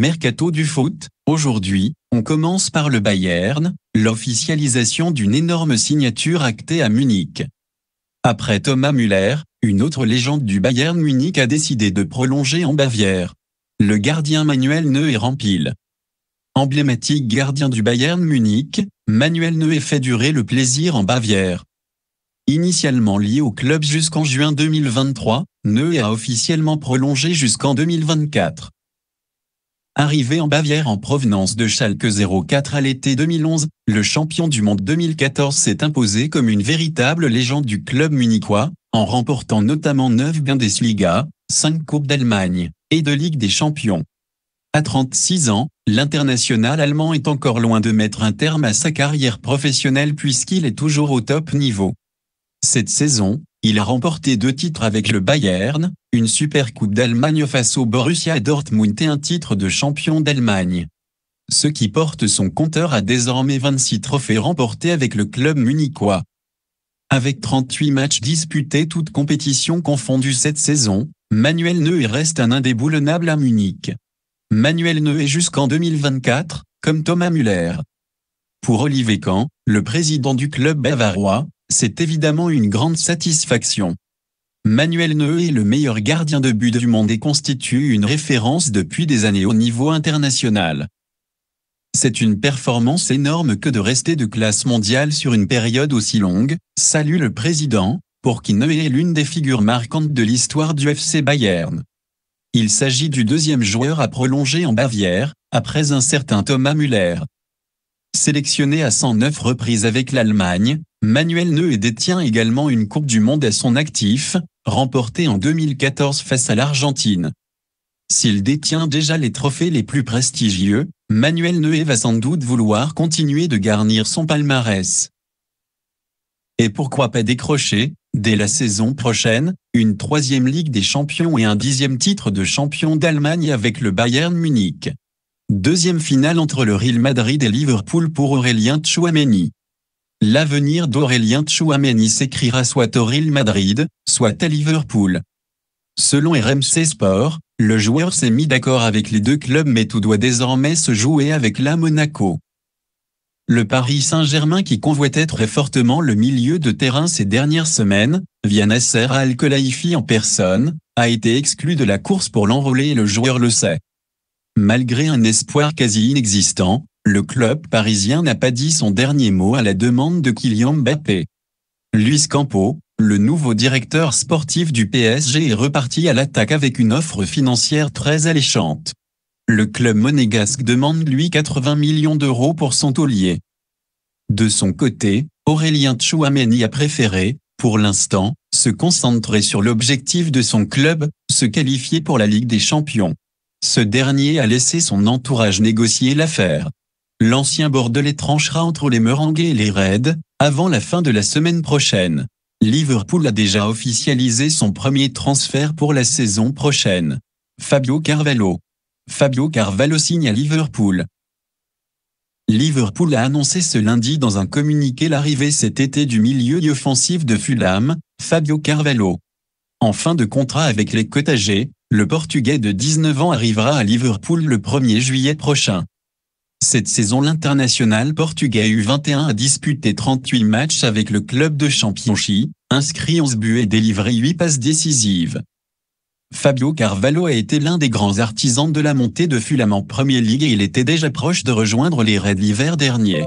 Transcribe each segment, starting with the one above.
mercato du foot, aujourd'hui, on commence par le Bayern, l'officialisation d'une énorme signature actée à Munich. Après Thomas Müller, une autre légende du Bayern Munich a décidé de prolonger en Bavière. Le gardien Manuel Neuer rempile. Emblématique gardien du Bayern Munich, Manuel Neuer fait durer le plaisir en Bavière. Initialement lié au club jusqu'en juin 2023, Neuer a officiellement prolongé jusqu'en 2024. Arrivé en Bavière en provenance de Schalke 04 à l'été 2011, le champion du monde 2014 s'est imposé comme une véritable légende du club munichois, en remportant notamment 9 Bundesliga, 5 Coupes d'Allemagne et 2 Ligues des Champions. À 36 ans, l'international allemand est encore loin de mettre un terme à sa carrière professionnelle puisqu'il est toujours au top niveau. Cette saison, il a remporté deux titres avec le Bayern, une Super Coupe d'Allemagne face au Borussia Dortmund et un titre de champion d'Allemagne. Ce qui porte son compteur à désormais 26 trophées remportés avec le club munichois. Avec 38 matchs disputés toutes compétitions confondues cette saison, Manuel Neuer reste un indéboulonnable à Munich. Manuel Neuer jusqu'en 2024, comme Thomas Müller. Pour Olivier Kahn, le président du club bavarois, c'est évidemment une grande satisfaction. Manuel Neuer est le meilleur gardien de but du monde et constitue une référence depuis des années au niveau international. C'est une performance énorme que de rester de classe mondiale sur une période aussi longue, salue le président, pour qui Neuer est l'une des figures marquantes de l'histoire du FC Bayern. Il s'agit du deuxième joueur à prolonger en Bavière, après un certain Thomas Müller. Sélectionné à 109 reprises avec l'Allemagne, Manuel Neuer détient également une Coupe du Monde à son actif, remporté en 2014 face à l'Argentine. S'il détient déjà les trophées les plus prestigieux, Manuel Neuer va sans doute vouloir continuer de garnir son palmarès. Et pourquoi pas décrocher, dès la saison prochaine, une troisième Ligue des Champions et un dixième titre de champion d'Allemagne avec le Bayern Munich. Deuxième finale entre le Real Madrid et Liverpool pour Aurélien Tchouameni. L'avenir d'Aurélien Tchouameni s'écrira soit au Real Madrid, soit à Liverpool. Selon RMC Sport, le joueur s'est mis d'accord avec les deux clubs mais tout doit désormais se jouer avec la Monaco. Le Paris Saint-Germain qui convoitait très fortement le milieu de terrain ces dernières semaines, via Nasser Al-Khelaifi en personne, a été exclu de la course pour l'enrôler et le joueur le sait. Malgré un espoir quasi inexistant, le club parisien n'a pas dit son dernier mot à la demande de Kylian Mbappé. Luis Campo, le nouveau directeur sportif du PSG est reparti à l'attaque avec une offre financière très alléchante. Le club monégasque demande lui 80 millions d'euros pour son taulier. De son côté, Aurélien Tchouameni a préféré, pour l'instant, se concentrer sur l'objectif de son club, se qualifier pour la Ligue des Champions. Ce dernier a laissé son entourage négocier l'affaire. L'ancien Bordelais tranchera entre les Meringues et les Reds, avant la fin de la semaine prochaine. Liverpool a déjà officialisé son premier transfert pour la saison prochaine. Fabio Carvalho. Fabio Carvalho signe à Liverpool. Liverpool a annoncé ce lundi dans un communiqué l'arrivée cet été du milieu offensif de Fulham, Fabio Carvalho. En fin de contrat avec les Cottagers, le Portugais de 19 ans arrivera à Liverpool le 1er juillet prochain. Cette saison l'international portugais U21 a disputé 38 matchs avec le club de championship, inscrit 11 buts et délivré 8 passes décisives. Fabio Carvalho a été l'un des grands artisans de la montée de Fulham en Premier League et il était déjà proche de rejoindre les Reds l'hiver dernier.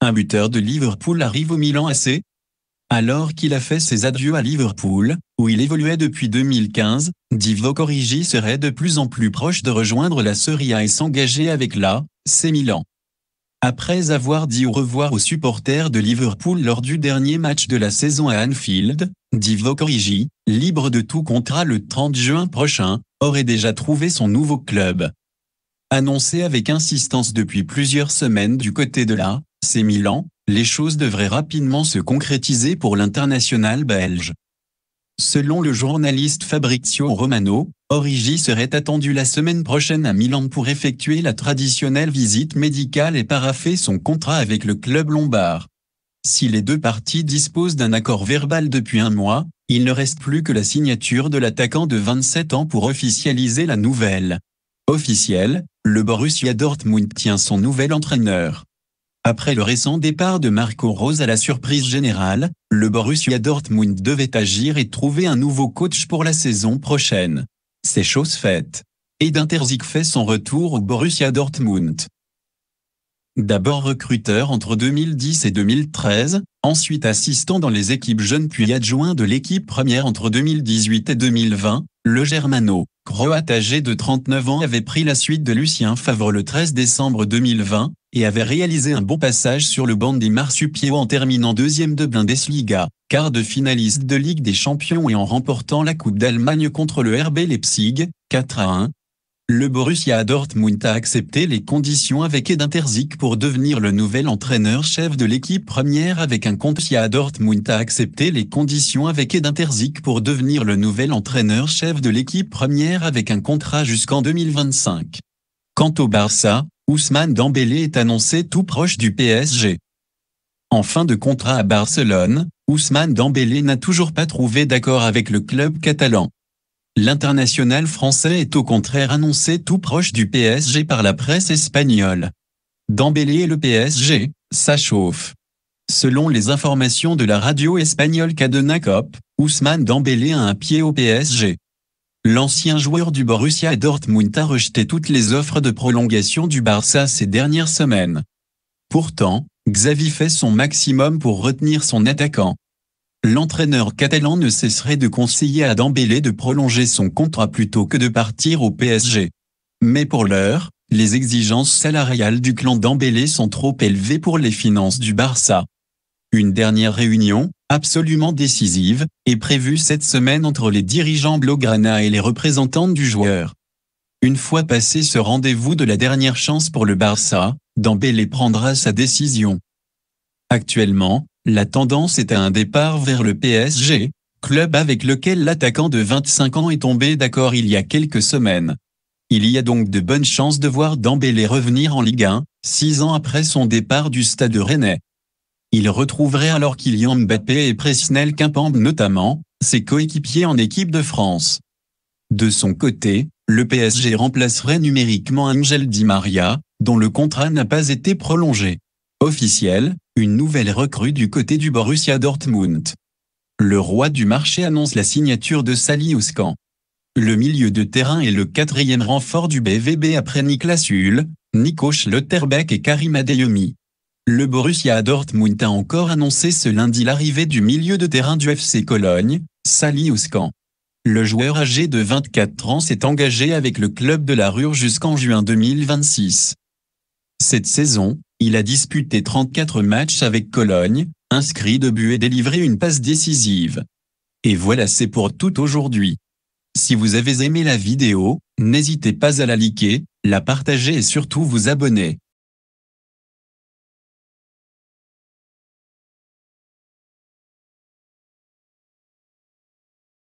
Un buteur de Liverpool arrive au Milan AC, alors qu'il a fait ses adieux à Liverpool, où il évoluait depuis 2015, Divo Corrigi serait de plus en plus proche de rejoindre la Serie A et s'engager avec la C Milan. Après avoir dit au revoir aux supporters de Liverpool lors du dernier match de la saison à Anfield, Divo Corrigi, libre de tout contrat le 30 juin prochain, aurait déjà trouvé son nouveau club. Annoncé avec insistance depuis plusieurs semaines du côté de la C Milan, les choses devraient rapidement se concrétiser pour l'international belge. Selon le journaliste Fabrizio Romano, Origi serait attendu la semaine prochaine à Milan pour effectuer la traditionnelle visite médicale et paraffer son contrat avec le club lombard. Si les deux parties disposent d'un accord verbal depuis un mois, il ne reste plus que la signature de l'attaquant de 27 ans pour officialiser la nouvelle. Officiel, le Borussia Dortmund tient son nouvel entraîneur. Après le récent départ de Marco Rose à la surprise générale, le Borussia Dortmund devait agir et trouver un nouveau coach pour la saison prochaine. C'est chose faite. Et Dinterzik fait son retour au Borussia Dortmund. D'abord recruteur entre 2010 et 2013, ensuite assistant dans les équipes jeunes puis adjoint de l'équipe première entre 2018 et 2020, le Germano, croate âgé de 39 ans avait pris la suite de Lucien Favre le 13 décembre 2020, et avait réalisé un bon passage sur le banc des marsupiaux en terminant deuxième de Bundesliga, quart de finaliste de Ligue des Champions et en remportant la Coupe d'Allemagne contre le RB Leipzig, 4 à 1. Le Borussia Dortmund a accepté les conditions avec Ed Terzic pour devenir le nouvel entraîneur-chef de l'équipe première avec un a accepté les conditions avec pour devenir le nouvel entraîneur-chef de l'équipe première avec un contrat jusqu'en 2025. Quant au Barça, Ousmane Dembélé est annoncé tout proche du PSG. En fin de contrat à Barcelone, Ousmane Dembélé n'a toujours pas trouvé d'accord avec le club catalan. L'international français est au contraire annoncé tout proche du PSG par la presse espagnole. Dembélé et le PSG, ça chauffe. Selon les informations de la radio espagnole Cadena Cop, Ousmane Dembélé a un pied au PSG. L'ancien joueur du Borussia Dortmund a rejeté toutes les offres de prolongation du Barça ces dernières semaines. Pourtant, Xavi fait son maximum pour retenir son attaquant. L'entraîneur catalan ne cesserait de conseiller à Dembélé de prolonger son contrat plutôt que de partir au PSG. Mais pour l'heure, les exigences salariales du clan Dembélé sont trop élevées pour les finances du Barça. Une dernière réunion, absolument décisive, est prévue cette semaine entre les dirigeants Blaugrana et les représentants du joueur. Une fois passé ce rendez-vous de la dernière chance pour le Barça, Dembélé prendra sa décision. Actuellement, la tendance est à un départ vers le PSG, club avec lequel l'attaquant de 25 ans est tombé d'accord il y a quelques semaines. Il y a donc de bonnes chances de voir Dembélé revenir en Ligue 1, six ans après son départ du stade rennais. Il retrouverait alors Kylian Mbappé et Presnel Kimpembe notamment, ses coéquipiers en équipe de France. De son côté, le PSG remplacerait numériquement Angel Di Maria, dont le contrat n'a pas été prolongé. Officiel, une nouvelle recrue du côté du Borussia Dortmund. Le roi du marché annonce la signature de Sally Ouskan. Le milieu de terrain est le quatrième renfort du BVB après Niklas Hull, Nico Schlotterbeck et Karim Adeyemi. Le Borussia Dortmund a encore annoncé ce lundi l'arrivée du milieu de terrain du FC Cologne, Sali Ouskan. Le joueur âgé de 24 ans s'est engagé avec le club de la Rure jusqu'en juin 2026. Cette saison, il a disputé 34 matchs avec Cologne, inscrit de but et délivré une passe décisive. Et voilà c'est pour tout aujourd'hui. Si vous avez aimé la vidéo, n'hésitez pas à la liker, la partager et surtout vous abonner.